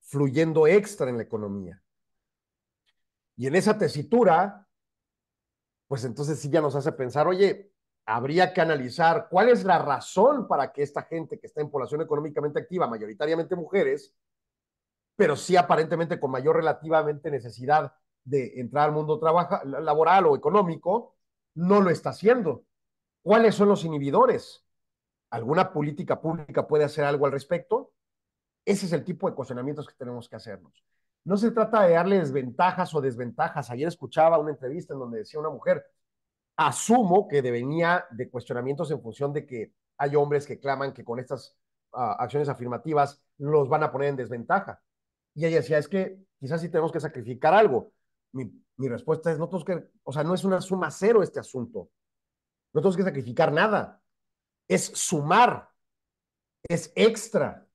fluyendo extra en la economía. Y en esa tesitura, pues entonces sí ya nos hace pensar, oye, habría que analizar cuál es la razón para que esta gente que está en población económicamente activa, mayoritariamente mujeres, pero sí aparentemente con mayor relativamente necesidad de entrar al mundo laboral o económico, no lo está haciendo. ¿Cuáles son los inhibidores? ¿Alguna política pública puede hacer algo al respecto? Ese es el tipo de cuestionamientos que tenemos que hacernos. No se trata de darles ventajas o desventajas. Ayer escuchaba una entrevista en donde decía una mujer, asumo que venía de cuestionamientos en función de que hay hombres que claman que con estas ah, acciones afirmativas los van a poner en desventaja. Y ella decía, es que quizás sí tenemos que sacrificar algo. Mi, respuesta es, no tenemos que, o sea, no es una suma cero este asunto. No tenemos que sacrificar nada. Es sumar. Es extra.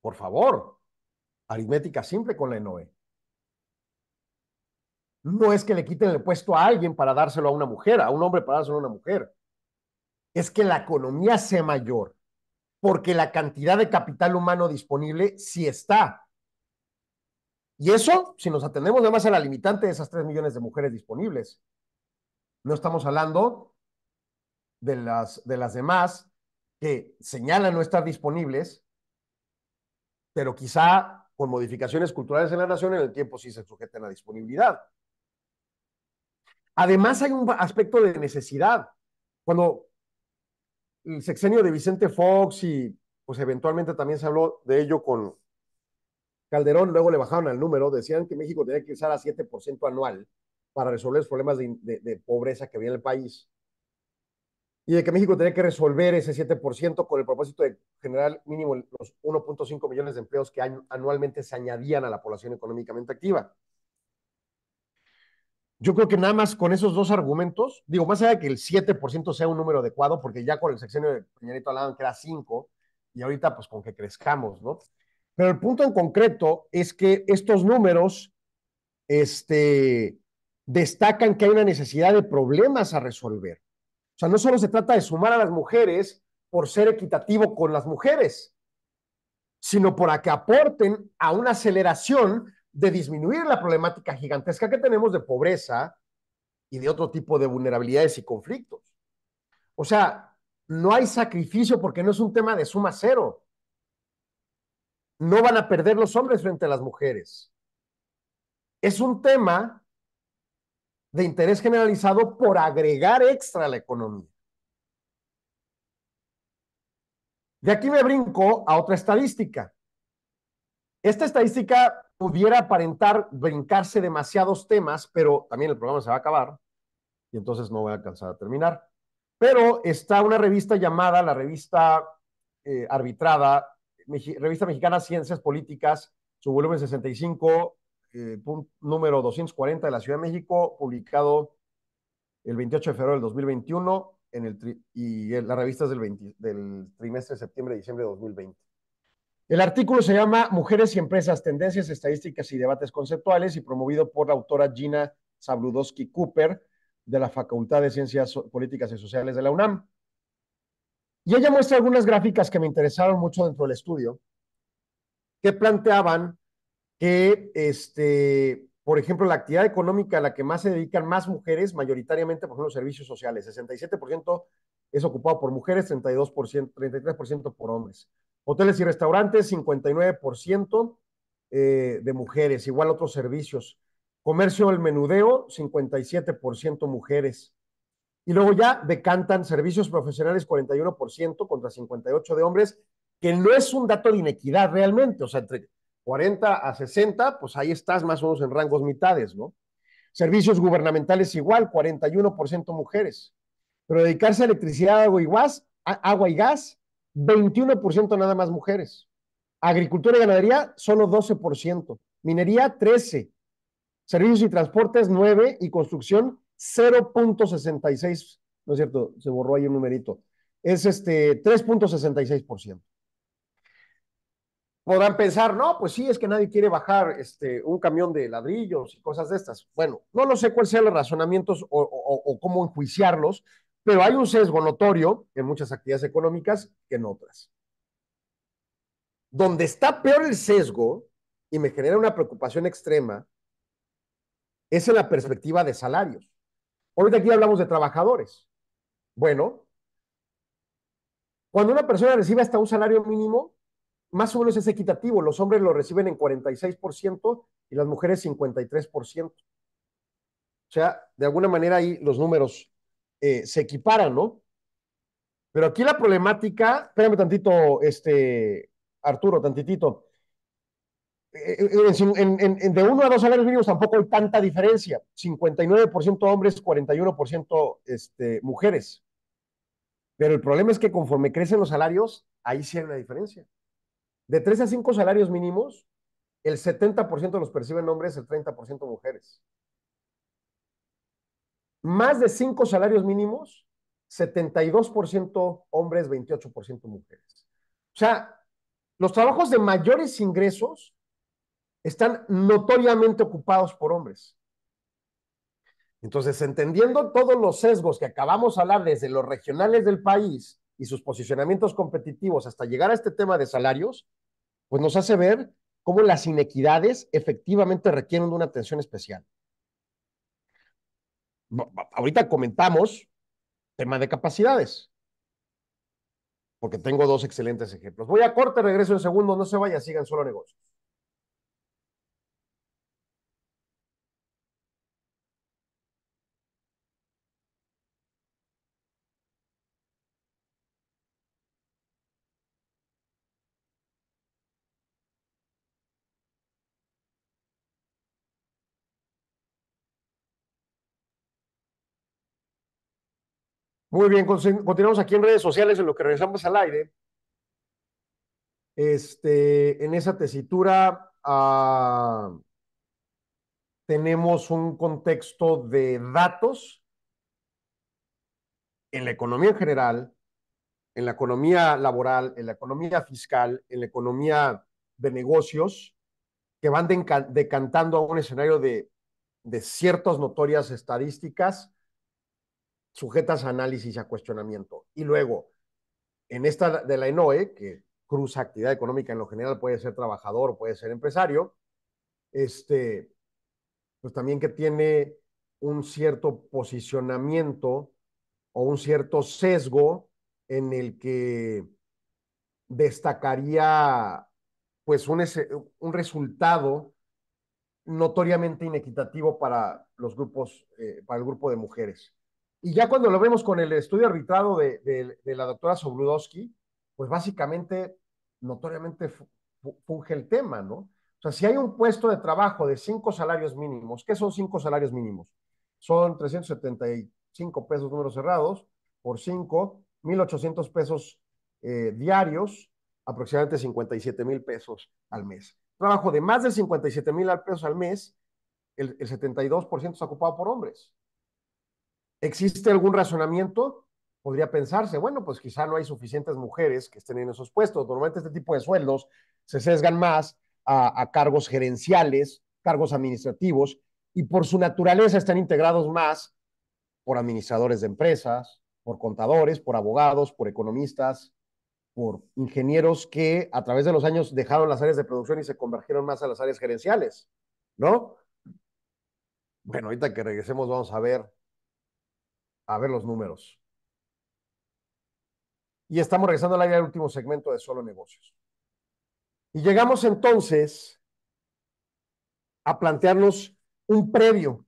Por favor, aritmética simple con la ENOE. No es que le quiten el puesto a alguien para dárselo a una mujer, a un hombre para dárselo a una mujer. Es que la economía sea mayor porque la cantidad de capital humano disponible sí está. Y eso, si nos atendemos además a la limitante de esas 3 millones de mujeres disponibles. No estamos hablando de las, de las demás que señalan no estar disponibles, pero quizá con modificaciones culturales en la nación en el tiempo sí se sujeten a disponibilidad. Además hay un aspecto de necesidad. Cuando el sexenio de Vicente Fox y pues eventualmente también se habló de ello con Calderón, luego le bajaron al número, decían que México tenía que usar a 7% anual para resolver los problemas de, de pobreza que había en el país y de que México tenía que resolver ese 7% con el propósito de generar mínimo los 1.5 millones de empleos que anualmente se añadían a la población económicamente activa. Yo creo que nada más con esos dos argumentos, digo, más allá de que el 7% sea un número adecuado, porque ya con el sexenio de Peñarito hablaban que era 5, y ahorita pues con que crezcamos, ¿no? Pero el punto en concreto es que estos números este, destacan que hay una necesidad de problemas a resolver. O sea, no solo se trata de sumar a las mujeres por ser equitativo con las mujeres, sino para que aporten a una aceleración de disminuir la problemática gigantesca que tenemos de pobreza y de otro tipo de vulnerabilidades y conflictos. O sea, no hay sacrificio porque no es un tema de suma cero. No van a perder los hombres frente a las mujeres. Es un tema de interés generalizado por agregar extra a la economía. De aquí me brinco a otra estadística. Esta estadística pudiera aparentar brincarse demasiados temas, pero también el programa se va a acabar y entonces no voy a alcanzar a terminar. Pero está una revista llamada la revista eh, arbitrada, Revista Mexicana Ciencias Políticas, su volumen 65, eh, número 240 de la Ciudad de México, publicado el 28 de febrero del 2021 en el y la revista es del, del trimestre de septiembre-diciembre de 2020. El artículo se llama Mujeres y Empresas, Tendencias, Estadísticas y Debates Conceptuales y promovido por la autora Gina Sabludowski Cooper de la Facultad de Ciencias Políticas y Sociales de la UNAM. Y ella muestra algunas gráficas que me interesaron mucho dentro del estudio, que planteaban que, este, por ejemplo, la actividad económica a la que más se dedican más mujeres, mayoritariamente, por ejemplo, los servicios sociales, 67% es ocupado por mujeres, 32%, 33% por hombres. Hoteles y restaurantes, 59% eh, de mujeres, igual otros servicios. Comercio al menudeo, 57% mujeres. Y luego ya decantan servicios profesionales 41% contra 58% de hombres, que no es un dato de inequidad realmente, o sea, entre 40 a 60, pues ahí estás más o menos en rangos mitades, ¿no? Servicios gubernamentales igual, 41% mujeres. Pero dedicarse a electricidad, agua y gas, agua y gas 21% nada más mujeres. Agricultura y ganadería, solo 12%. Minería, 13%. Servicios y transportes, 9%. Y construcción, 0.66%. No es cierto, se borró ahí un numerito. Es este 3.66%. Podrán pensar, no, pues sí, es que nadie quiere bajar este, un camión de ladrillos y cosas de estas. Bueno, no lo sé cuáles sean los razonamientos o cómo enjuiciarlos, pero hay un sesgo notorio en muchas actividades económicas que en otras. Donde está peor el sesgo y me genera una preocupación extrema es en la perspectiva de salarios. Ahorita aquí hablamos de trabajadores. Bueno, cuando una persona recibe hasta un salario mínimo, más o menos es equitativo. Los hombres lo reciben en 46% y las mujeres 53%. O sea, de alguna manera ahí los números eh, se equiparan, ¿no? Pero aquí la problemática, espérame tantito, este, Arturo, tantitito. Eh, eh, de uno a dos salarios mínimos tampoco hay tanta diferencia. 59% hombres, 41% este, mujeres. Pero el problema es que conforme crecen los salarios, ahí sí hay una diferencia. De tres a cinco salarios mínimos, el 70% los perciben hombres, el 30% mujeres más de cinco salarios mínimos, 72% hombres, 28% mujeres. O sea, los trabajos de mayores ingresos están notoriamente ocupados por hombres. Entonces, entendiendo todos los sesgos que acabamos de hablar desde los regionales del país y sus posicionamientos competitivos hasta llegar a este tema de salarios, pues nos hace ver cómo las inequidades efectivamente requieren de una atención especial ahorita comentamos tema de capacidades, porque tengo dos excelentes ejemplos. Voy a corte, regreso en segundo, no se vaya, sigan solo negocios. Muy bien, continuamos aquí en redes sociales en lo que regresamos al aire. Este, en esa tesitura ah, tenemos un contexto de datos en la economía en general, en la economía laboral, en la economía fiscal, en la economía de negocios, que van decantando a un escenario de, de ciertas notorias estadísticas sujetas a análisis y a cuestionamiento. Y luego, en esta de la ENOE, que cruza actividad económica en lo general, puede ser trabajador, puede ser empresario, este, pues también que tiene un cierto posicionamiento o un cierto sesgo en el que destacaría pues un, un resultado notoriamente inequitativo para los grupos, eh, para el grupo de mujeres. Y ya cuando lo vemos con el estudio arbitrado de, la doctora Sobrudowski, pues básicamente, notoriamente funge el tema, ¿no? O sea, si hay un puesto de trabajo de cinco salarios mínimos, ¿qué son cinco salarios mínimos? Son 375 pesos números cerrados por 5, 1.800 pesos eh, diarios, aproximadamente 57 mil pesos al mes. Trabajo de más de 57 mil pesos al mes, el, el 72% está ocupado por hombres. ¿Existe algún razonamiento? Podría pensarse, bueno, pues quizá no hay suficientes mujeres que estén en esos puestos. Normalmente este tipo de sueldos se sesgan más a, cargos gerenciales, cargos administrativos, y por su naturaleza están integrados más por administradores de empresas, por contadores, por abogados, por economistas, por ingenieros que a través de los años dejaron las áreas de producción y se convergieron más a las áreas gerenciales, ¿no? Bueno, ahorita que regresemos vamos a ver a ver los números. Y estamos regresando al área del último segmento de Solo Negocios. Y llegamos entonces a plantearnos un previo.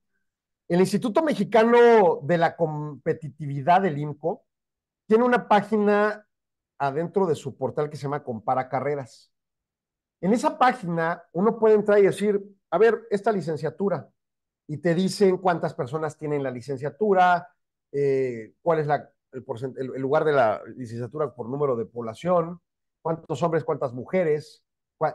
El Instituto Mexicano de la Competitividad del IMCO tiene una página adentro de su portal que se llama Compara Carreras. En esa página uno puede entrar y decir, a ver, esta licenciatura, y te dicen cuántas personas tienen la licenciatura, eh, cuál es la, el, lugar de la licenciatura por número de población, cuántos hombres, cuántas mujeres,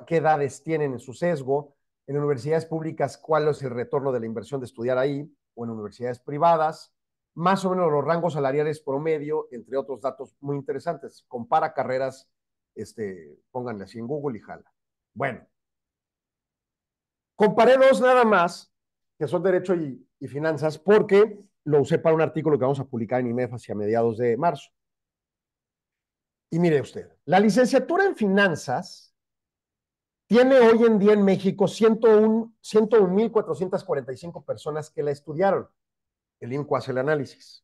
qué edades tienen en su sesgo, en universidades públicas cuál es el retorno de la inversión de estudiar ahí o en universidades privadas, más o menos los rangos salariales promedio, entre otros datos muy interesantes. Compara carreras, este, pónganle así en Google y jala. Bueno, comparé dos nada más, que son derecho y finanzas, porque lo usé para un artículo que vamos a publicar en IMEF hacia mediados de marzo. Y mire usted, la licenciatura en finanzas tiene hoy en día en México 101.445 personas que la estudiaron. El INCO hace el análisis.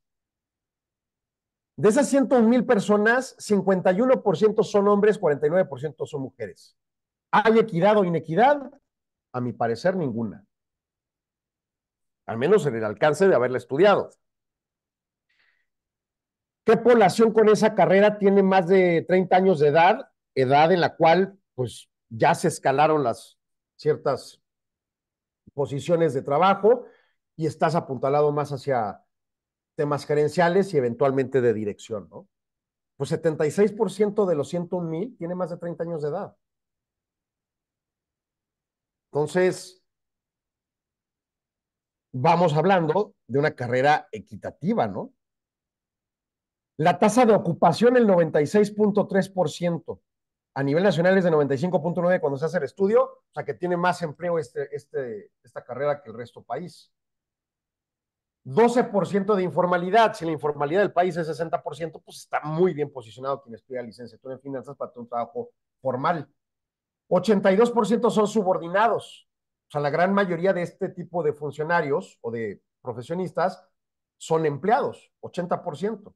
De esas 101.000 personas, 51% son hombres, 49% son mujeres. ¿Hay equidad o inequidad? A mi parecer, ninguna al menos en el alcance de haberla estudiado. ¿Qué población con esa carrera tiene más de 30 años de edad? Edad en la cual, pues, ya se escalaron las ciertas posiciones de trabajo y estás apuntalado más hacia temas gerenciales y eventualmente de dirección, ¿no? Pues 76% de los 101 mil tiene más de 30 años de edad. Entonces, vamos hablando de una carrera equitativa, ¿no? La tasa de ocupación, el 96.3%. A nivel nacional es de 95.9% cuando se hace el estudio, o sea que tiene más empleo este, este esta carrera que el resto país. 12% de informalidad. Si la informalidad del país es 60%, pues está muy bien posicionado quien estudia licenciatura en finanzas para tener un trabajo formal. 82% son subordinados o sea, la gran mayoría de este tipo de funcionarios o de profesionistas son empleados, 80%.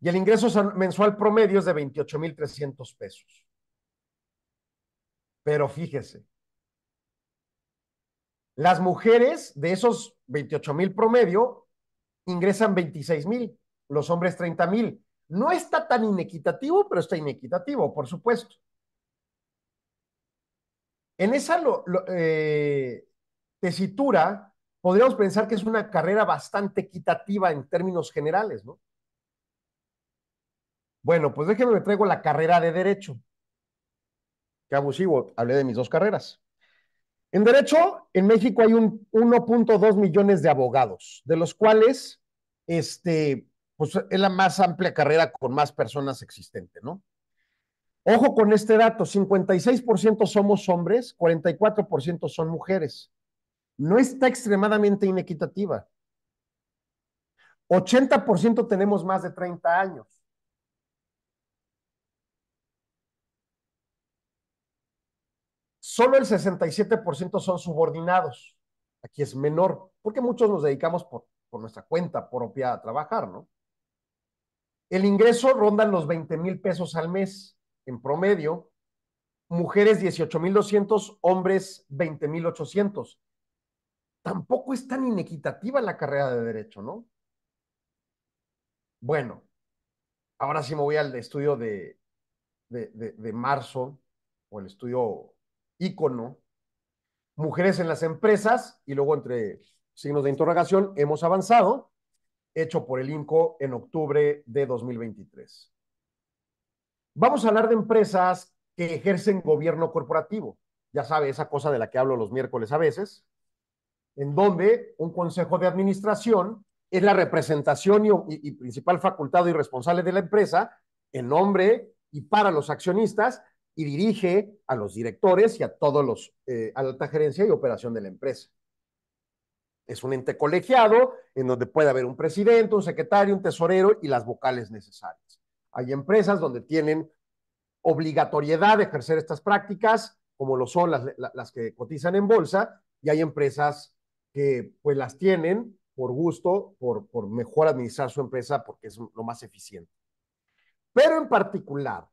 Y el ingreso mensual promedio es de 28.300 pesos. Pero fíjese, las mujeres de esos 28.000 promedio ingresan 26.000, los hombres 30.000. No está tan inequitativo, pero está inequitativo, por supuesto. En esa eh, tesitura, podríamos pensar que es una carrera bastante equitativa en términos generales, ¿no? Bueno, pues déjenme, me traigo la carrera de Derecho. Qué abusivo, hablé de mis dos carreras. En Derecho, en México hay un 1.2 millones de abogados, de los cuales, este, pues es la más amplia carrera con más personas existente, ¿no? Ojo con este dato, 56% somos hombres, 44% son mujeres. No está extremadamente inequitativa. 80% tenemos más de 30 años. Solo el 67% son subordinados. Aquí es menor, porque muchos nos dedicamos por, por nuestra cuenta propia a trabajar, ¿no? El ingreso ronda los 20 mil pesos al mes en promedio, mujeres 18.200, hombres 20.800. Tampoco es tan inequitativa la carrera de derecho, ¿no? Bueno, ahora sí me voy al estudio de, de, marzo o el estudio ícono, mujeres en las empresas y luego entre signos de interrogación hemos avanzado, hecho por el INCO en octubre de 2023. Vamos a hablar de empresas que ejercen gobierno corporativo. Ya sabe, esa cosa de la que hablo los miércoles a veces, en donde un consejo de administración es la representación y, principal facultad y responsable de la empresa en nombre y para los accionistas y dirige a los directores y a todos los, eh, a la alta gerencia y operación de la empresa. Es un ente colegiado en donde puede haber un presidente, un secretario, un tesorero y las vocales necesarias. Hay empresas donde tienen obligatoriedad de ejercer estas prácticas, como lo son las, que cotizan en bolsa, y hay empresas que pues las tienen por gusto, por, por mejor administrar su empresa, porque es lo más eficiente. Pero en particular,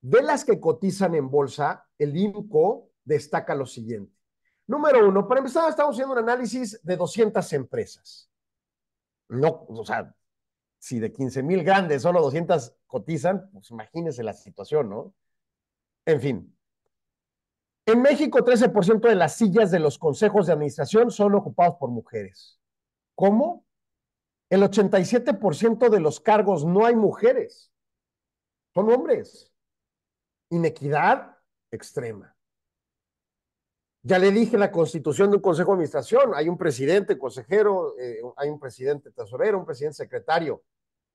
de las que cotizan en bolsa, el INCO destaca lo siguiente. Número uno, para empezar, estamos haciendo un análisis de 200 empresas. No, o sea, si de 15 mil grandes solo 200 cotizan, pues imagínense la situación, ¿no? En fin. En México, 13% de las sillas de los consejos de administración son ocupados por mujeres. ¿Cómo? El 87% de los cargos no hay mujeres, son hombres. Inequidad extrema. Ya le dije la constitución de un consejo de administración, hay un presidente, consejero, eh, hay un presidente tesorero, un presidente secretario.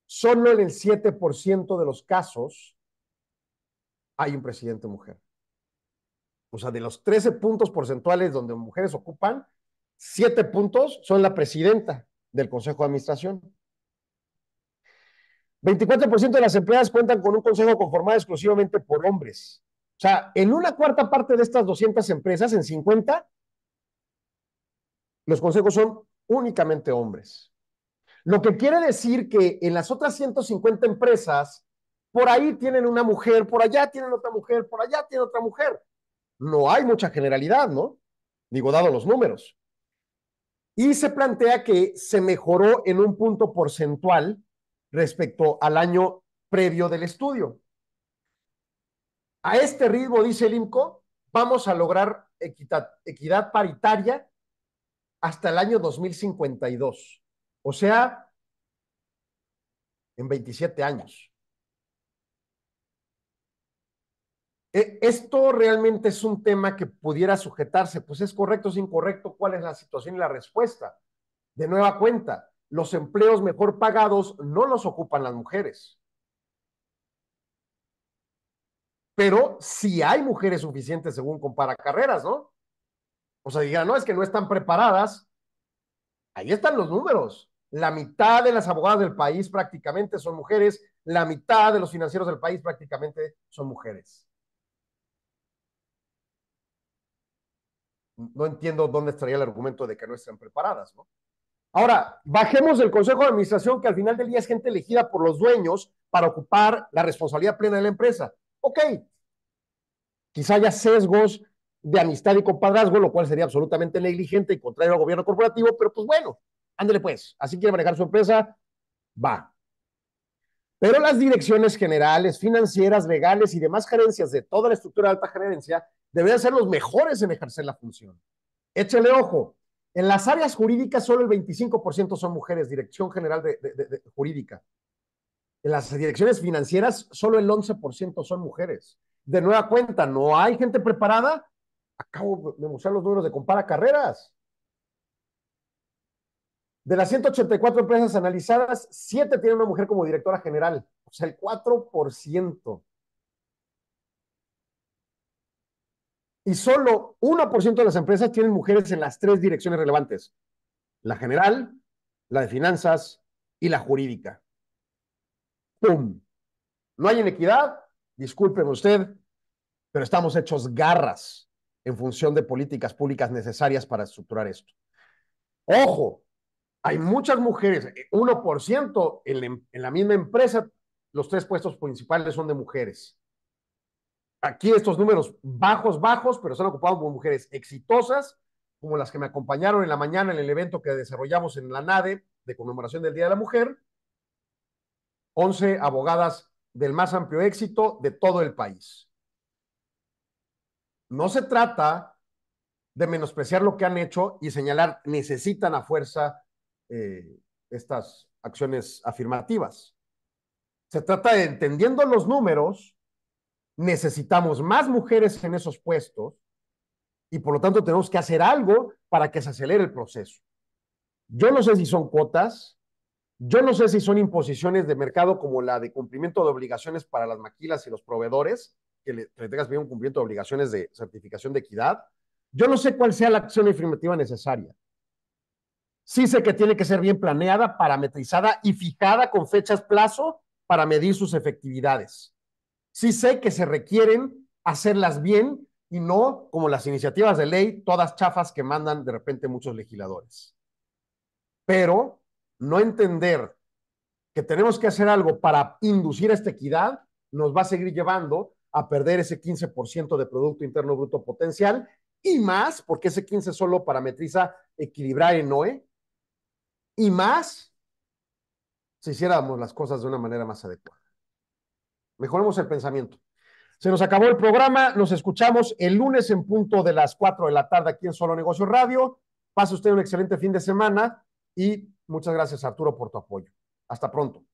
Solo en el 7% de los casos hay un presidente mujer. O sea, de los 13 puntos porcentuales donde mujeres ocupan, 7 puntos son la presidenta del consejo de administración. 24% de las empleadas cuentan con un consejo conformado exclusivamente por hombres. O sea, en una cuarta parte de estas 200 empresas, en 50, los consejos son únicamente hombres. Lo que quiere decir que en las otras 150 empresas, por ahí tienen una mujer, por allá tienen otra mujer, por allá tienen otra mujer. No hay mucha generalidad, ¿no? Digo, dado los números. Y se plantea que se mejoró en un punto porcentual respecto al año previo del estudio. A este ritmo, dice el IMCO, vamos a lograr equidad, paritaria hasta el año 2052, o sea, en 27 años. E, esto realmente es un tema que pudiera sujetarse, pues es correcto, es incorrecto, cuál es la situación y la respuesta. De nueva cuenta, los empleos mejor pagados no los ocupan las mujeres. pero si hay mujeres suficientes según compara carreras, ¿no? O sea, digan, no, es que no están preparadas. Ahí están los números. La mitad de las abogadas del país prácticamente son mujeres, la mitad de los financieros del país prácticamente son mujeres. No entiendo dónde estaría el argumento de que no estén preparadas, ¿no? Ahora, bajemos del Consejo de Administración, que al final del día es gente elegida por los dueños para ocupar la responsabilidad plena de la empresa. Ok, quizá haya sesgos de amistad y compadrazgo, lo cual sería absolutamente negligente y contrario al gobierno corporativo, pero pues bueno, ándele pues, así quiere manejar su empresa, va. Pero las direcciones generales, financieras, legales y demás gerencias de toda la estructura de alta gerencia deberían ser los mejores en ejercer la función. Échale ojo, en las áreas jurídicas solo el 25% son mujeres, dirección general de, jurídica. En las direcciones financieras, solo el 11% son mujeres. De nueva cuenta, no hay gente preparada. Acabo de mostrar los números de Compara Carreras. De las 184 empresas analizadas, 7 tienen una mujer como directora general, o sea, el 4%. Y solo 1% de las empresas tienen mujeres en las tres direcciones relevantes, la general, la de finanzas y la jurídica. No hay inequidad, discúlpeme usted, pero estamos hechos garras en función de políticas públicas necesarias para estructurar esto. Ojo, hay muchas mujeres, 1% en, em-, en la misma empresa, los tres puestos principales son de mujeres. Aquí estos números bajos, bajos, pero son ocupados por mujeres exitosas, como las que me acompañaron en la mañana en el evento que desarrollamos en la NADE de conmemoración del Día de la Mujer, 11 abogadas del más amplio éxito de todo el país. No se trata de menospreciar lo que han hecho y señalar necesitan a fuerza eh, estas acciones afirmativas. Se trata de, entendiendo los números, necesitamos más mujeres en esos puestos y por lo tanto tenemos que hacer algo para que se acelere el proceso. Yo no sé si son cuotas, yo no sé si son imposiciones de mercado como la de cumplimiento de obligaciones para las maquilas y los proveedores, que le, tengas bien un cumplimiento de obligaciones de certificación de equidad. Yo no sé cuál sea la acción afirmativa necesaria. Sí sé que tiene que ser bien planeada, parametrizada y fijada con fechas plazo para medir sus efectividades. Sí sé que se requieren hacerlas bien y no como las iniciativas de ley, todas chafas que mandan de repente muchos legisladores. Pero no entender que tenemos que hacer algo para inducir esta equidad, nos va a seguir llevando a perder ese 15% de Producto Interno Bruto potencial y más, porque ese 15 solo parametriza equilibrar en OE, y más si hiciéramos las cosas de una manera más adecuada. Mejoremos el pensamiento. Se nos acabó el programa, nos escuchamos el lunes en punto de las 4 de la tarde aquí en Solo Negocio Radio. Pase usted un excelente fin de semana y Muchas gracias, Arturo, por tu apoyo. Hasta pronto.